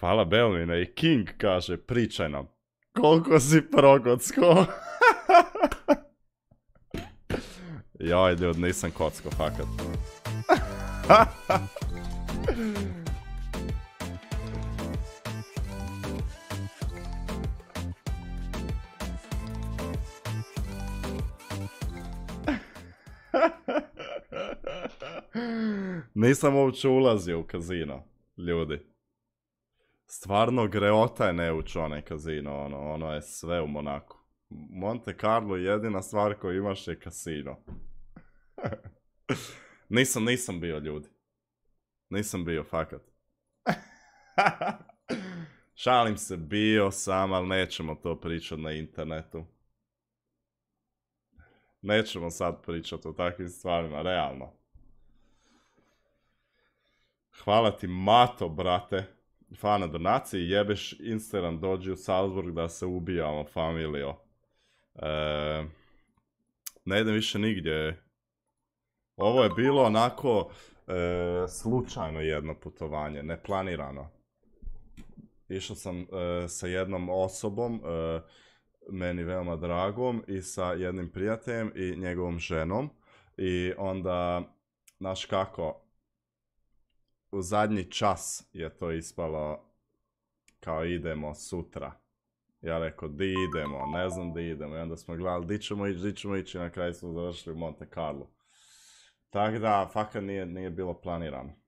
Hvala Belmine i King kaže, pričaj nam. Koliko si prokocko? Joj, ljud, nisam kocko, fakat. Nisam uopće ulazio u kazino, ljudi stvarno greota je neuču onaj kazino, ono, ono je sve u Monaku. Monte Carlo jedina stvar koju imaš je kasino. nisam, nisam bio ljudi. Nisam bio, fakat. Šalim se, bio sam, ali nećemo to pričati na internetu. Nećemo sad pričati o takvim stvarima, realno. Hvala ti mato, brate fana donaciji, jebeš Instagram, dođi u Salzburg da se ubijamo, ono, familijo. E, ne idem više nigdje. Ovo je bilo onako e, slučajno jedno putovanje, neplanirano. Išao sam e, sa jednom osobom, meni veoma dragom, i sa jednim prijateljem i njegovom ženom. I onda, znaš kako, u zadnji čas je to ispalo kao idemo sutra. Ja rekao, di idemo, ne znam di idemo. I onda smo gledali, di ćemo ići, di ćemo ići. Na kraju smo završili u Monte Carlo. Tako da, fakat nije, nije bilo planirano.